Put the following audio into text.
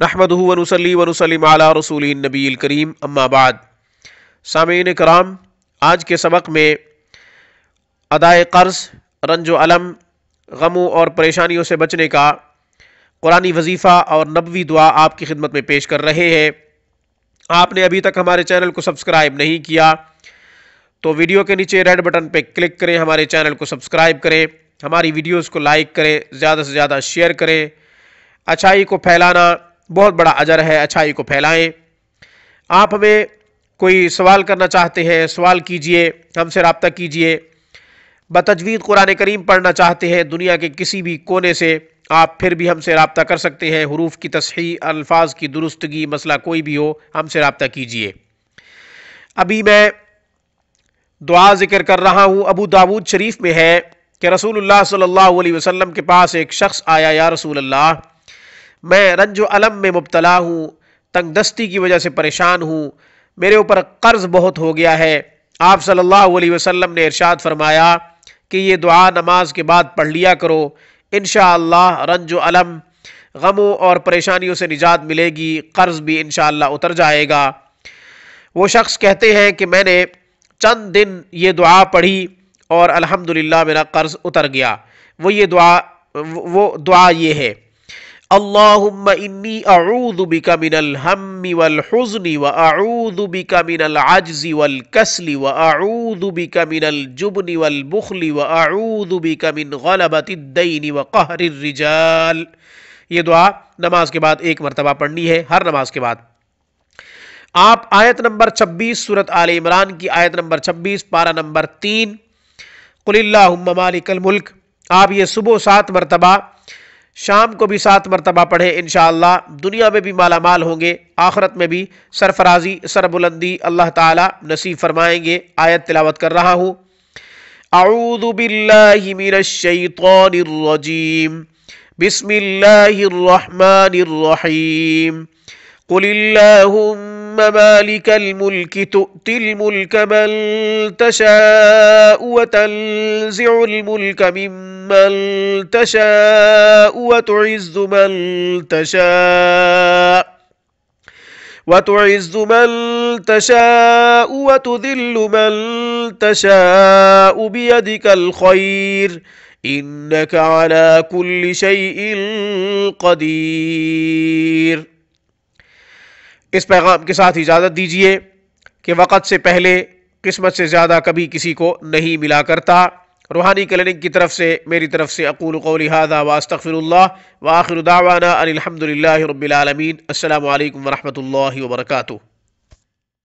نحمد one ونسلم one وسلی عالیہ رسول نبی الکریم بعد سامعین کرام آج کے سبق میں ادائے قرض رنج و علم غموں اور پریشانیوں سے بچنے کا قرآن وظیفہ اور نبوی دعا آپ کی خدمت میں پیش کر رہے ہیں آپ نے ابھی تک ہمارے چینل کو سبسکرائب نہیں کیا تو ویڈیو کے نیچے ریڈ بٹن پہ کلک کریں ہمارے چینل کو سبسکرائب کریں ہماری ویڈیوز کو لائک کریں زیادہ سے زیادہ شیئر کریں اچھائی کو پھیلانا بہت بڑا اجر ہے اچھائی کو پھیلائیں آپ ہمیں کوئی سوال کرنا چاہتے ہیں سوال کیجئے ہم سے رابطہ کیجئے بتجوید قرآن کریم پڑھنا چاہتے ہیں دنیا کے کسی بھی کونے سے آپ پھر بھی ہم سے رابطہ کر سکتے ہیں حروف کی تصحیح الفاظ کی درستگی مسئلہ کوئی بھی ہو ہم سے رابطہ کیجئے ابھی میں دعا ذکر کر رہا ہوں ابو داود شریف میں ہے کہ رسول اللہ صلی اللہ علیہ وسلم کے پاس ایک شخص آیا یا رسول اللہ میں رنج و علم میں مبتلا ہوں تنگ دستی کی وجہ سے پریشان ہوں میرے اوپر قرض بہت ہو گیا ہے آپ صلی اللہ علیہ وسلم نے ارشاد فرمایا کہ یہ دعا نماز کے بعد پڑھ لیا کرو انشاءاللہ اللہ رنج علم غموں اور پریشانیوں سے نجات ملے گی قرض بھی انشاءاللہ اللہ اتر جائے گا وہ شخص کہتے ہیں کہ میں نے چند دن یہ دعا پڑھی اور الحمد میرا قرض اتر گیا وہ یہ دعا وہ دعا یہ ہے اللہ ارو من الجبن و ارودی کمنسلی و ارودی و اردو الرجال یہ دعا نماز کے بعد ایک مرتبہ پڑھنی ہے ہر نماز کے بعد آپ آیت نمبر چھبیس صورت آل عمران کی آیت نمبر چھبیس پارہ نمبر تین قل اللہم مالک الملک آپ یہ صبح سات مرتبہ شام کو بھی سات مرتبہ پڑھیں انشاءاللہ دنیا میں بھی مالا مال ہوں گے آخرت میں بھی سرفرازی سربلندی اللہ تعالیٰ نصیب فرمائیں گے آیت تلاوت کر رہا ہوں اعوذ باللہ من الشیطان الرجیم بسم اللہ الرحمن الرحیم قل اللہم مالک الملک تؤتی الملک من تشاء وتنزع الملک من من تشاء وتعز من تشاء وتعز من تشاء وتذل من تشاء بيدك الخير إنك على كل شيء قدير اس پیغام کے ساتھ اجازت دیجئے کہ وقت سے پہلے قسمت سے زیادہ کبھی کسی کو نہیں ملا کرتا روحانی کلینک کی طرف سے میری طرف سے اقول قولی هذا واستغفر اللہ واخر الداوانہ الحمد للہ رب العالمین السلام علیکم ورحمۃ اللہ وبرکاتہ